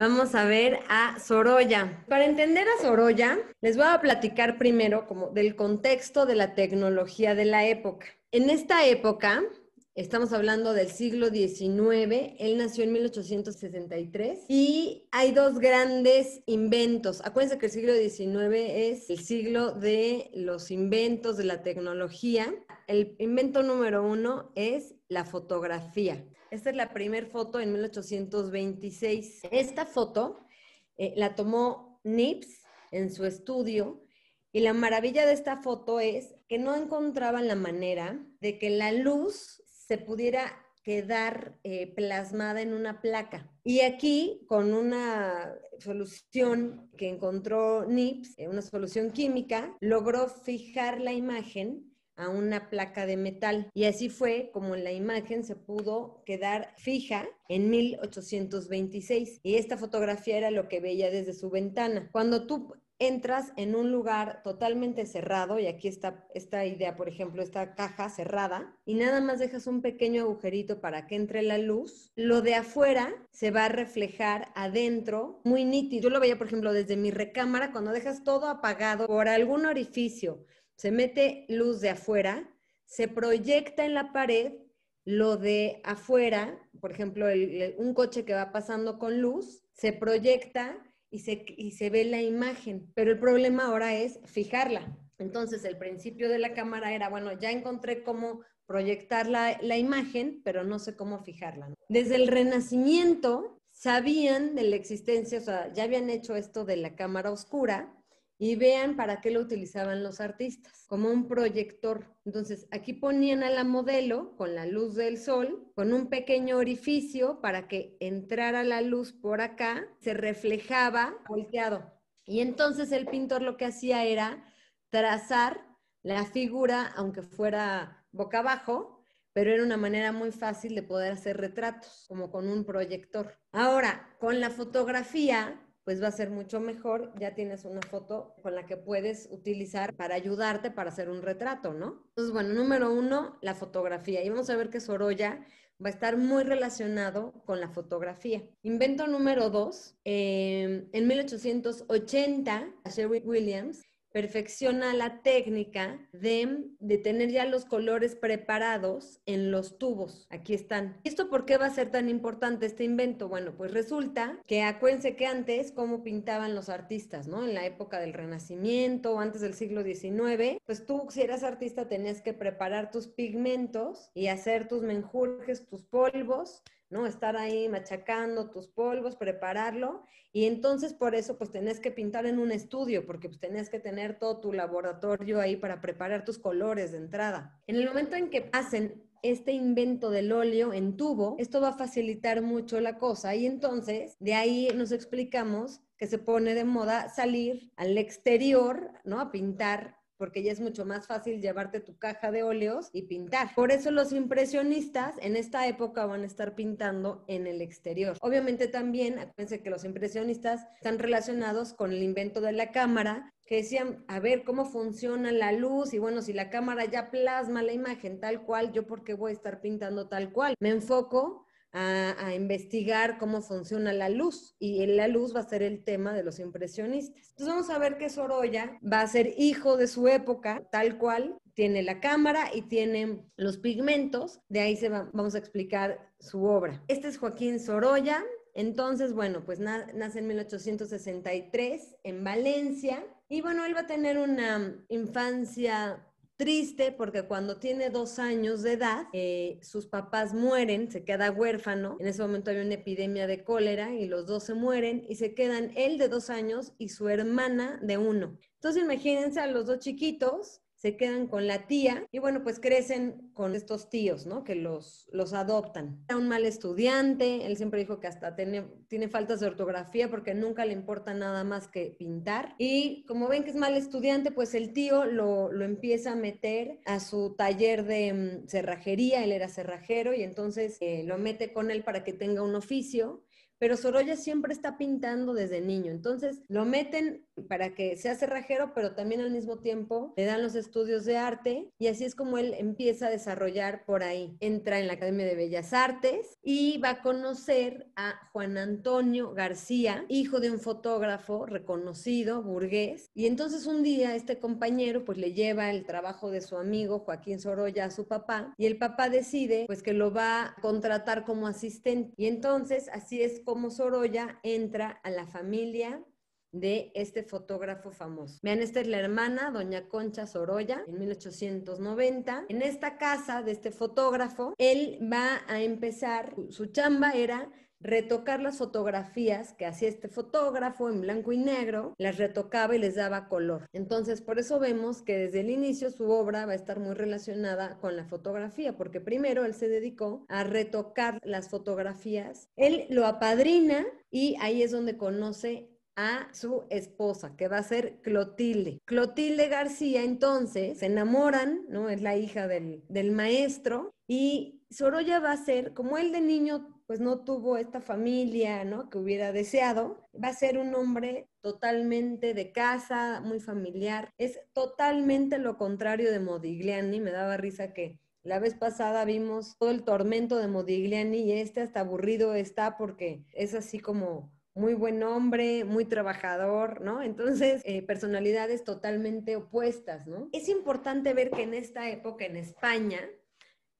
Vamos a ver a Sorolla. Para entender a Sorolla, les voy a platicar primero como del contexto de la tecnología de la época. En esta época, estamos hablando del siglo XIX, él nació en 1863 y hay dos grandes inventos. Acuérdense que el siglo XIX es el siglo de los inventos de la tecnología. El invento número uno es la fotografía. Esta es la primera foto en 1826. Esta foto eh, la tomó Nips en su estudio y la maravilla de esta foto es que no encontraban la manera de que la luz se pudiera quedar eh, plasmada en una placa. Y aquí, con una solución que encontró Nips, eh, una solución química, logró fijar la imagen a una placa de metal. Y así fue como en la imagen se pudo quedar fija en 1826. Y esta fotografía era lo que veía desde su ventana. Cuando tú entras en un lugar totalmente cerrado, y aquí está esta idea, por ejemplo, esta caja cerrada, y nada más dejas un pequeño agujerito para que entre la luz, lo de afuera se va a reflejar adentro muy nítido. Yo lo veía, por ejemplo, desde mi recámara, cuando dejas todo apagado por algún orificio se mete luz de afuera, se proyecta en la pared lo de afuera, por ejemplo, un coche que va pasando con luz, se proyecta y se, se ve la imagen, pero el problema ahora es fijarla. Entonces, el principio de la cámara era, bueno, ya encontré cómo proyectar la, la imagen, pero no sé cómo fijarla. Desde el Renacimiento sabían de la existencia, o sea, ya habían hecho esto de la cámara oscura, y vean para qué lo utilizaban los artistas, como un proyector. Entonces, aquí ponían a la modelo con la luz del sol, con un pequeño orificio para que entrara la luz por acá, se reflejaba volteado. Y entonces el pintor lo que hacía era trazar la figura, aunque fuera boca abajo, pero era una manera muy fácil de poder hacer retratos, como con un proyector. Ahora, con la fotografía, pues va a ser mucho mejor. Ya tienes una foto con la que puedes utilizar para ayudarte para hacer un retrato, ¿no? Entonces, bueno, número uno, la fotografía. Y vamos a ver que Sorolla va a estar muy relacionado con la fotografía. Invento número dos, eh, en 1880, Sherry Williams perfecciona la técnica de, tener ya los colores preparados en los tubos. Aquí están. ¿Esto por qué va a ser tan importante este invento? Bueno, pues resulta que acuérdense que antes, cómo pintaban los artistas, ¿no? En la época del Renacimiento, o antes del siglo XIX, pues tú si eras artista tenías que preparar tus pigmentos y hacer tus menjurjes, tus polvos, ¿no? Estar ahí machacando tus polvos, prepararlo, y entonces por eso pues tenés que pintar en un estudio, porque pues tenés que tener todo tu laboratorio ahí para preparar tus colores de entrada. En el momento en que hacen este invento del óleo en tubo, esto va a facilitar mucho la cosa, y entonces de ahí nos explicamos que se pone de moda salir al exterior, ¿no? A pintar porque ya es mucho más fácil llevarte tu caja de óleos y pintar. Por eso los impresionistas en esta época van a estar pintando en el exterior. Obviamente también, acuérdense que los impresionistas están relacionados con el invento de la cámara, que decían, a ver, ¿cómo funciona la luz? Y bueno, si la cámara ya plasma la imagen tal cual, ¿yo por qué voy a estar pintando tal cual? Me enfoco a, investigar cómo funciona la luz y la luz va a ser el tema de los impresionistas. Entonces vamos a ver que Sorolla va a ser hijo de su época, tal cual, tiene la cámara y tiene los pigmentos, de ahí se va, vamos a explicar su obra. Este es Joaquín Sorolla, entonces, bueno, pues nace en 1863 en Valencia y bueno, él va a tener una infancia Triste porque cuando tiene dos años de edad, eh, sus papás mueren, se queda huérfano. En ese momento hay una epidemia de cólera y los dos se mueren y se quedan él de dos años y su hermana de uno. Entonces imagínense a los dos chiquitos se quedan con la tía y bueno, pues crecen con estos tíos, ¿no? Que los, los adoptan. Era un mal estudiante, él siempre dijo que hasta tiene, faltas de ortografía porque nunca le importa nada más que pintar. Y como ven que es mal estudiante, pues el tío lo, empieza a meter a su taller de mm, cerrajería, él era cerrajero y entonces eh, lo mete con él para que tenga un oficio pero Sorolla siempre está pintando desde niño. Entonces lo meten para que sea cerrajero, pero también al mismo tiempo le dan los estudios de arte y así es como él empieza a desarrollar por ahí. Entra en la Academia de Bellas Artes y va a conocer a Juan Antonio García, hijo de un fotógrafo reconocido, burgués. Y entonces un día este compañero pues le lleva el trabajo de su amigo Joaquín Sorolla a su papá y el papá decide pues que lo va a contratar como asistente. Y entonces así es cómo Sorolla entra a la familia de este fotógrafo famoso. Vean, esta es la hermana, doña Concha Sorolla, en 1890. En esta casa de este fotógrafo, él va a empezar, su chamba era retocar las fotografías que hacía este fotógrafo en blanco y negro, las retocaba y les daba color. Entonces, por eso vemos que desde el inicio su obra va a estar muy relacionada con la fotografía, porque primero él se dedicó a retocar las fotografías. Él lo apadrina y ahí es donde conoce a su esposa, que va a ser Clotilde. Clotilde García, entonces, se enamoran, ¿no? Es la hija del, del maestro y Sorolla va a ser, como él de niño pues no tuvo esta familia, ¿no? Que hubiera deseado. Va a ser un hombre totalmente de casa, muy familiar. Es totalmente lo contrario de Modigliani. Me daba risa que la vez pasada vimos todo el tormento de Modigliani y este hasta aburrido está porque es así como muy buen hombre, muy trabajador, ¿no? Entonces, eh, personalidades totalmente opuestas, ¿no? Es importante ver que en esta época en España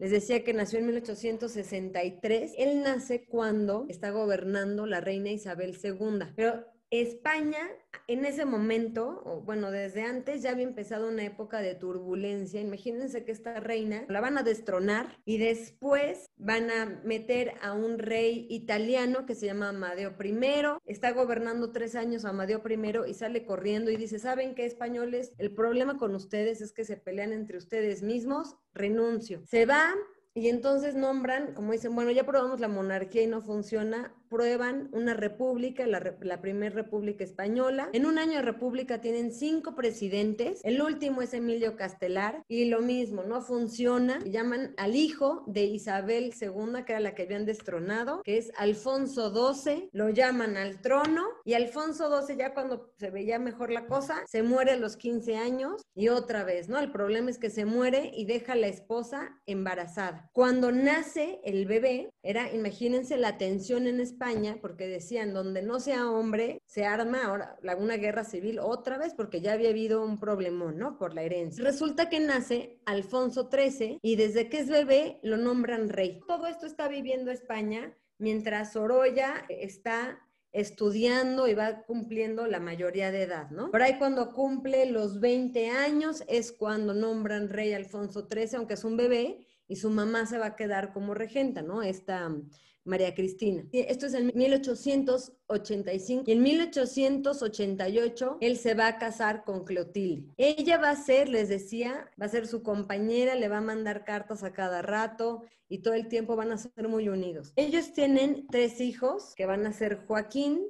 les decía que nació en 1863. Él nace cuando está gobernando la reina Isabel II. Pero España en ese momento, bueno, desde antes ya había empezado una época de turbulencia. Imagínense que esta reina la van a destronar y después van a meter a un rey italiano que se llama Amadeo I. Está gobernando tres años Amadeo I y sale corriendo y dice, ¿saben qué españoles? El problema con ustedes es que se pelean entre ustedes mismos, renuncio. Se va. Y entonces nombran, como dicen, bueno, ya probamos la monarquía y no funciona, prueban una república, la, primera república española. En un año de república tienen cinco presidentes, el último es Emilio Castelar y lo mismo, no funciona. Llaman al hijo de Isabel II, que era la que habían destronado, que es Alfonso XII, lo llaman al trono y Alfonso XII ya cuando se veía mejor la cosa, se muere a los 15 años y otra vez, ¿no? El problema es que se muere y deja a la esposa embarazada. Cuando nace el bebé, era, imagínense la tensión en España, porque decían, donde no sea hombre, se arma ahora una guerra civil otra vez, porque ya había habido un problemón, ¿no? Por la herencia. Resulta que nace Alfonso XIII y desde que es bebé lo nombran rey. Todo esto está viviendo España mientras Sorolla está estudiando y va cumpliendo la mayoría de edad, ¿no? Por ahí cuando cumple los 20 años es cuando nombran rey Alfonso XIII, aunque es un bebé, y su mamá se va a quedar como regenta, ¿no? Esta mm, María Cristina. Esto es en 1885 y en 1888 él se va a casar con Clotilde. Ella va a ser, les decía, va a ser su compañera, le va a mandar cartas a cada rato y todo el tiempo van a ser muy unidos. Ellos tienen tres hijos que van a ser Joaquín,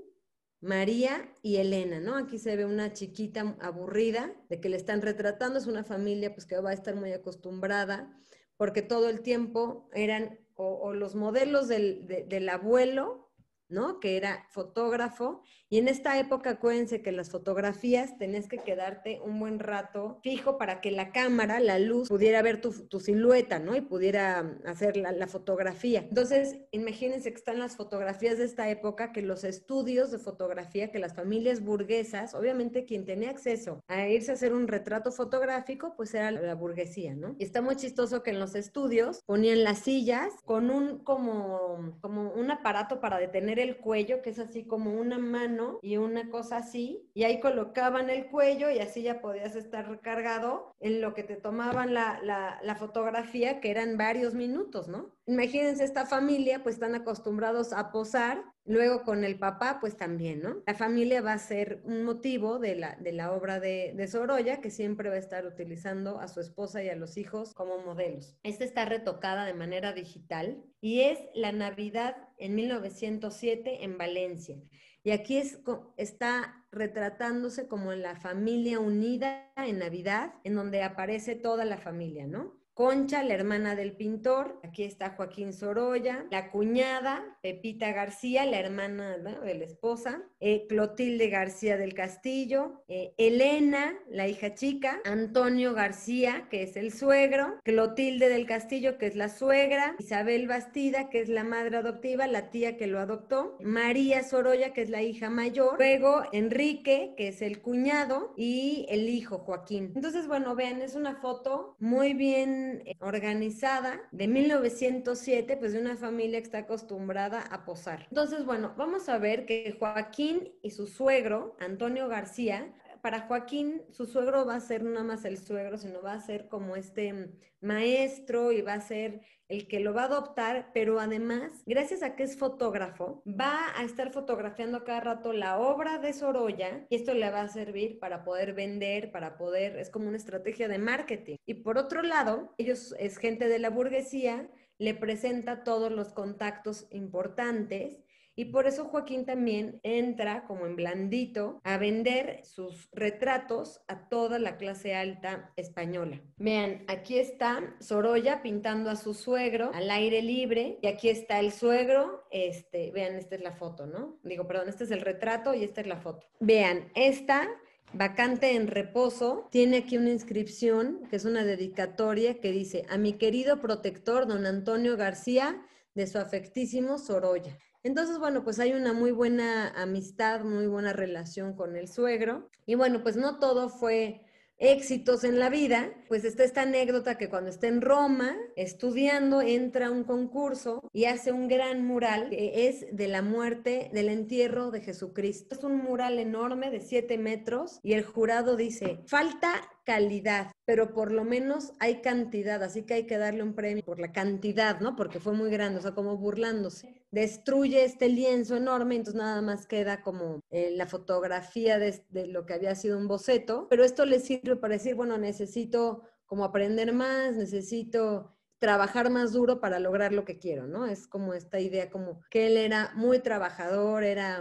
María y Elena, ¿no? Aquí se ve una chiquita aburrida de que le están retratando, es una familia pues que va a estar muy acostumbrada porque todo el tiempo eran o, los modelos del, del abuelo ¿no? Que era fotógrafo. Y en esta época, acuérdense que las fotografías tenés que quedarte un buen rato fijo para que la cámara, la luz, pudiera ver tu, silueta, ¿no? Y pudiera hacer la, fotografía. Entonces, imagínense que están las fotografías de esta época, que los estudios de fotografía, que las familias burguesas, obviamente quien tenía acceso a irse a hacer un retrato fotográfico, pues era la burguesía, ¿no? Y está muy chistoso que en los estudios ponían las sillas con un como, como un aparato para detener el cuello, que es así como una mano y una cosa así, y ahí colocaban el cuello y así ya podías estar recargado en lo que te tomaban la, la fotografía, que eran varios minutos, ¿no? Imagínense esta familia, pues están acostumbrados a posar, luego con el papá, pues también, ¿no? La familia va a ser un motivo de la, obra de, Sorolla, que siempre va a estar utilizando a su esposa y a los hijos como modelos. Esta está retocada de manera digital y es La Navidad en 1907 en Valencia. Y aquí es, está retratándose como la familia unida en Navidad, en donde aparece toda la familia, ¿no? Concha, la hermana del pintor, aquí está Joaquín Sorolla, la cuñada, Pepita García, la hermana de la esposa, eh, Clotilde García del Castillo, eh, Elena, la hija chica, Antonio García, que es el suegro, Clotilde del Castillo, que es la suegra, Isabel Bastida, que es la madre adoptiva, la tía que lo adoptó, María Sorolla, que es la hija mayor, luego Enrique, que es el cuñado, y el hijo Joaquín. Entonces, bueno, vean, es una foto muy bien eh, organizada de 1907, pues de una familia que está acostumbrada a posar. Entonces, bueno, vamos a ver que Joaquín y su suegro, Antonio García, para Joaquín, su suegro va a ser no más el suegro, sino va a ser como este maestro y va a ser el que lo va a adoptar, pero además, gracias a que es fotógrafo, va a estar fotografiando cada rato la obra de Sorolla y esto le va a servir para poder vender, para poder, es como una estrategia de marketing. Y por otro lado, ellos es gente de la burguesía, le presenta todos los contactos importantes y por eso Joaquín también entra como en blandito a vender sus retratos a toda la clase alta española. Vean, aquí está Sorolla pintando a su suegro al aire libre y aquí está el suegro, este, vean, esta es la foto, ¿no? Digo, perdón, este es el retrato y esta es la foto. Vean, esta vacante en reposo, tiene aquí una inscripción que es una dedicatoria que dice a mi querido protector don Antonio García de su afectísimo Sorolla. Entonces, bueno, pues hay una muy buena amistad, muy buena relación con el suegro. Y bueno, pues no todo fue éxitos en la vida, pues está esta anécdota que cuando está en Roma estudiando entra a un concurso y hace un gran mural que es de la muerte, del entierro de Jesucristo. Es un mural enorme de siete metros y el jurado dice, falta calidad, pero por lo menos hay cantidad, así que hay que darle un premio por la cantidad, ¿no? Porque fue muy grande, o sea, como burlándose destruye este lienzo enorme, entonces nada más queda como eh, la fotografía de, de lo que había sido un boceto, pero esto le sirve para decir, bueno, necesito como aprender más, necesito trabajar más duro para lograr lo que quiero, ¿no? Es como esta idea como que él era muy trabajador, era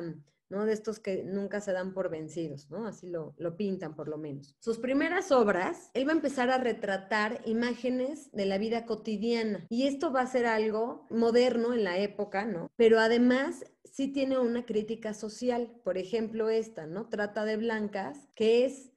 ¿no? De estos que nunca se dan por vencidos, ¿no? Así lo, pintan por lo menos. Sus primeras obras, él va a empezar a retratar imágenes de la vida cotidiana y esto va a ser algo moderno en la época, ¿no? Pero además sí tiene una crítica social, por ejemplo esta, ¿no? Trata de blancas, que es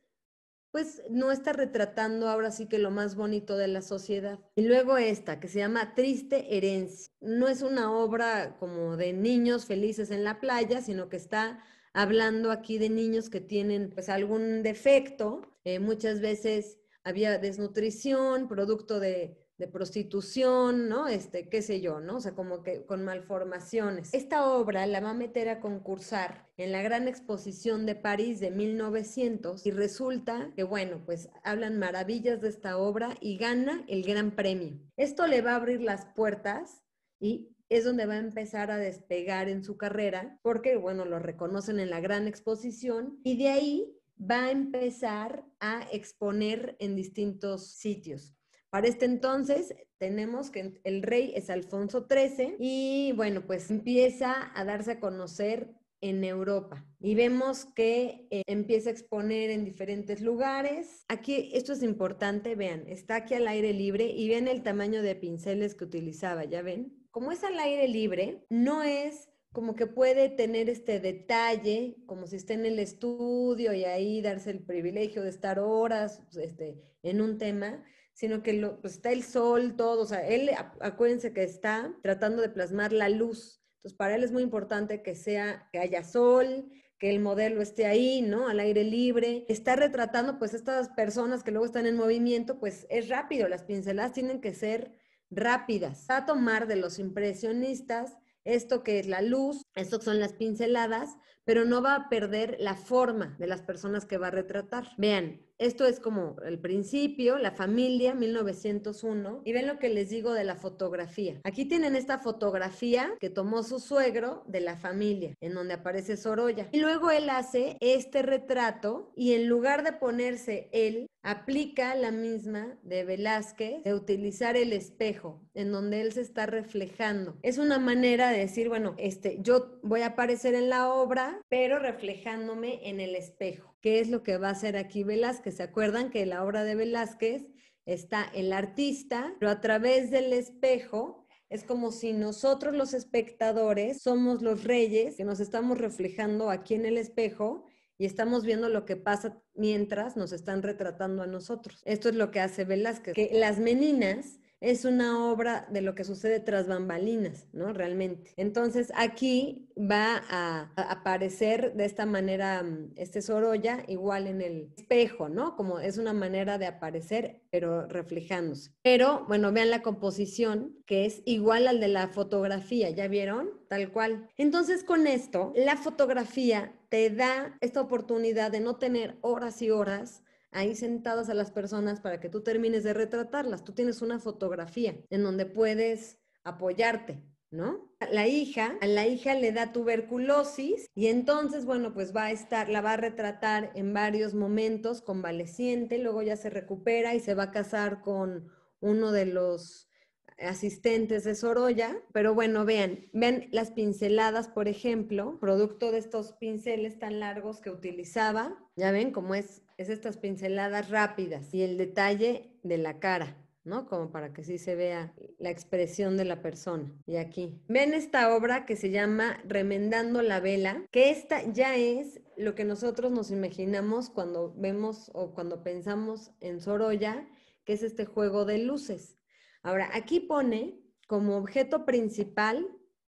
pues no está retratando ahora sí que lo más bonito de la sociedad. Y luego esta, que se llama Triste Herencia. No es una obra como de niños felices en la playa, sino que está hablando aquí de niños que tienen pues algún defecto. Eh, muchas veces había desnutrición, producto de de prostitución, ¿no? Este, qué sé yo, ¿no? O sea, como que con malformaciones. Esta obra la va a meter a concursar en la gran exposición de París de 1900 y resulta que, bueno, pues hablan maravillas de esta obra y gana el gran premio. Esto le va a abrir las puertas y es donde va a empezar a despegar en su carrera, porque, bueno, lo reconocen en la gran exposición y de ahí va a empezar a exponer en distintos sitios. Para este entonces tenemos que el rey es Alfonso XIII y bueno, pues empieza a darse a conocer en Europa y vemos que eh, empieza a exponer en diferentes lugares. Aquí, esto es importante, vean, está aquí al aire libre y vean el tamaño de pinceles que utilizaba, ya ven. Como es al aire libre, no es como que puede tener este detalle, como si esté en el estudio y ahí darse el privilegio de estar horas pues, este, en un tema, sino que lo, pues, está el sol, todo, o sea, él, acuérdense que está tratando de plasmar la luz. Entonces, para él es muy importante que sea, que haya sol, que el modelo esté ahí, ¿no? Al aire libre. Está retratando, pues, estas personas que luego están en movimiento, pues es rápido, las pinceladas tienen que ser rápidas. Va a tomar de los impresionistas esto que es la luz, esto que son las pinceladas, pero no va a perder la forma de las personas que va a retratar. Vean, esto es como el principio, la familia 1901. Y ven lo que les digo de la fotografía. Aquí tienen esta fotografía que tomó su suegro de la familia, en donde aparece Sorolla. Y luego él hace este retrato y en lugar de ponerse él, aplica la misma de Velázquez de utilizar el espejo en donde él se está reflejando. Es una manera de decir, bueno, este, yo voy a aparecer en la obra, pero reflejándome en el espejo qué es lo que va a hacer aquí Velázquez. ¿Se acuerdan que la obra de Velázquez está el artista, pero a través del espejo es como si nosotros los espectadores somos los reyes que nos estamos reflejando aquí en el espejo y estamos viendo lo que pasa mientras nos están retratando a nosotros. Esto es lo que hace Velázquez, que las meninas es una obra de lo que sucede tras bambalinas, ¿no? Realmente. Entonces aquí va a, aparecer de esta manera mm, este Sorolla igual en el espejo, ¿no? Como es una manera de aparecer, pero reflejándose. Pero bueno, vean la composición que es igual al de la fotografía, ¿ya vieron? Tal cual. Entonces con esto, la fotografía te da esta oportunidad de no tener horas y horas ahí sentadas a las personas para que tú termines de retratarlas. Tú tienes una fotografía en donde puedes apoyarte, ¿no? La hija, a la hija le da tuberculosis y entonces, bueno, pues va a estar, la va a retratar en varios momentos convaleciente, luego ya se recupera y se va a casar con uno de los asistentes de Sorolla, pero bueno, vean, vean las pinceladas, por ejemplo, producto de estos pinceles tan largos que utilizaba, ya ven cómo es, es estas pinceladas rápidas y el detalle de la cara. ¿no? Como para que sí se vea la expresión de la persona. Y aquí. Ven esta obra que se llama Remendando la vela, que esta ya es lo que nosotros nos imaginamos cuando vemos o cuando pensamos en Sorolla, que es este juego de luces. Ahora, aquí pone como objeto principal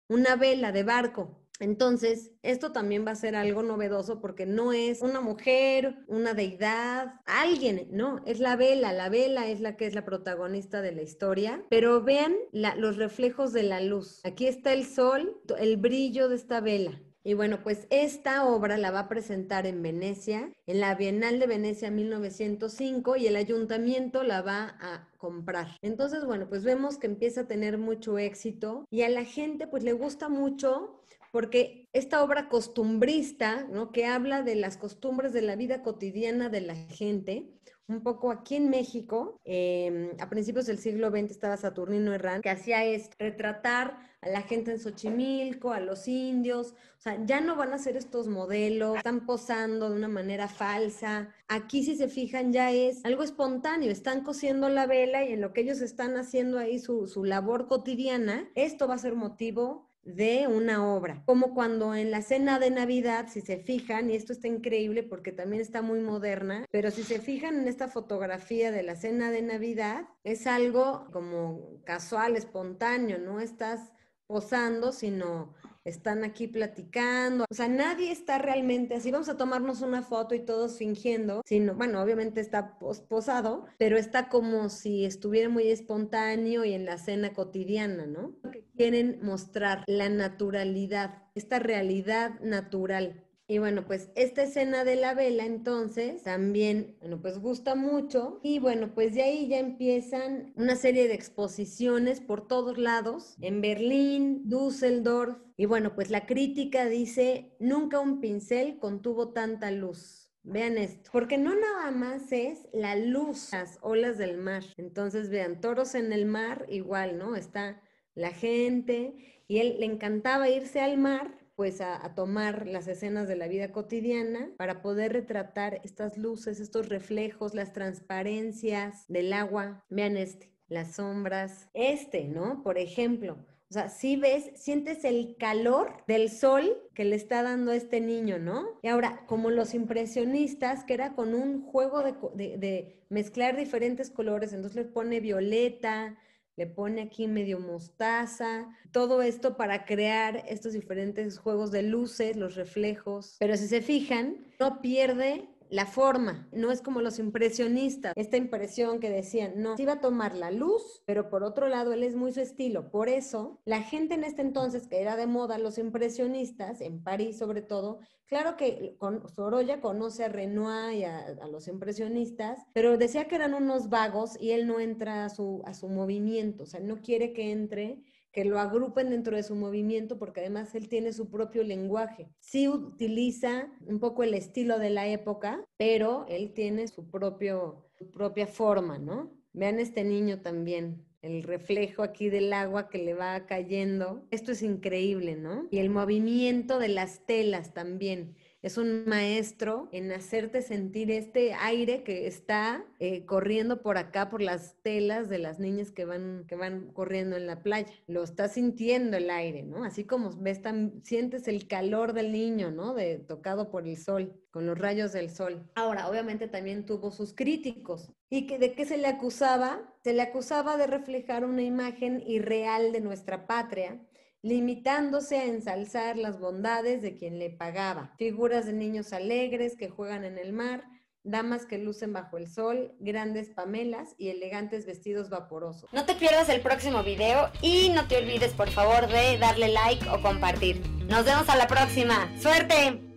una vela de barco, entonces, esto también va a ser algo novedoso porque no es una mujer, una deidad, alguien, no, es la vela, la vela es la que es la protagonista de la historia, pero vean los reflejos de la luz. Aquí está el sol, el brillo de esta vela. Y bueno, pues esta obra la va a presentar en Venecia, en la Bienal de Venecia 1905 y el ayuntamiento la va a comprar. Entonces, bueno, pues vemos que empieza a tener mucho éxito y a la gente pues le gusta mucho porque esta obra costumbrista, ¿no? que habla de las costumbres de la vida cotidiana de la gente, un poco aquí en México, em, a principios del siglo XX estaba Saturnino Herrán, que hacía es retratar a la gente en Xochimilco, a los indios, o sea, ya no van a ser estos modelos, están posando de una manera falsa. Aquí si se fijan ya es algo espontáneo, están cosiendo la vela y en lo que ellos están haciendo ahí su, su labor cotidiana, esto va a ser motivo de una obra, como cuando en la cena de Navidad, si se fijan, y esto está increíble porque también está muy moderna, pero si se fijan en esta fotografía de la cena de Navidad, es algo como casual, espontáneo, no estás posando, sino están aquí platicando, o sea, nadie está realmente así, vamos a tomarnos una foto y todos fingiendo, sino, bueno, obviamente está posado, pero está como si estuviera muy espontáneo y en la cena cotidiana, ¿no? Quieren mostrar la naturalidad, esta realidad natural. Y bueno, pues esta escena de la vela entonces también, bueno, pues gusta mucho. Y bueno, pues de ahí ya empiezan una serie de exposiciones por todos lados, en Berlín, Düsseldorf. Y bueno, pues la crítica dice, nunca un pincel contuvo tanta luz. Vean esto, porque no nada más es la luz, las olas del mar. Entonces, vean, toros en el mar, igual, ¿no? Está la gente y él le encantaba irse al mar pues a, tomar las escenas de la vida cotidiana para poder retratar estas luces, estos reflejos, las transparencias del agua. Vean este, las sombras. Este, ¿no? Por ejemplo. O sea, si ves, sientes el calor del sol que le está dando a este niño, ¿no? Y ahora, como los impresionistas, que era con un juego de, de mezclar diferentes colores, entonces le pone violeta, le pone aquí medio mostaza, todo esto para crear estos diferentes juegos de luces, los reflejos. Pero si se fijan, no pierde la forma, no es como los impresionistas, esta impresión que decían, no, se iba a tomar la luz, pero por otro lado él es muy su estilo, por eso la gente en este entonces que era de moda, los impresionistas, en París sobre todo, claro que con, Sorolla conoce a Renoir y a, los impresionistas, pero decía que eran unos vagos y él no entra a su, a su movimiento, o sea, no quiere que entre que lo agrupen dentro de su movimiento, porque además él tiene su propio lenguaje. Sí utiliza un poco el estilo de la época, pero él tiene su, propio, propia forma, ¿no? Vean este niño también, el reflejo aquí del agua que le va cayendo. Esto es increíble, ¿no? Y el movimiento de las telas también es un maestro en hacerte sentir este aire que está eh, corriendo por acá, por las telas de las niñas que van, que van corriendo en la playa. Lo está sintiendo el aire, ¿no? Así como ves, tan, sientes el calor del niño, ¿no? De, tocado por el sol, con los rayos del sol. Ahora, obviamente también tuvo sus críticos. ¿Y que, de qué se le acusaba? Se le acusaba de reflejar una imagen irreal de nuestra patria limitándose a ensalzar las bondades de quien le pagaba. Figuras de niños alegres que juegan en el mar, damas que lucen bajo el sol, grandes pamelas y elegantes vestidos vaporosos. No te pierdas el próximo video y no te olvides por favor de darle like o compartir. Nos vemos a la próxima. ¡Suerte!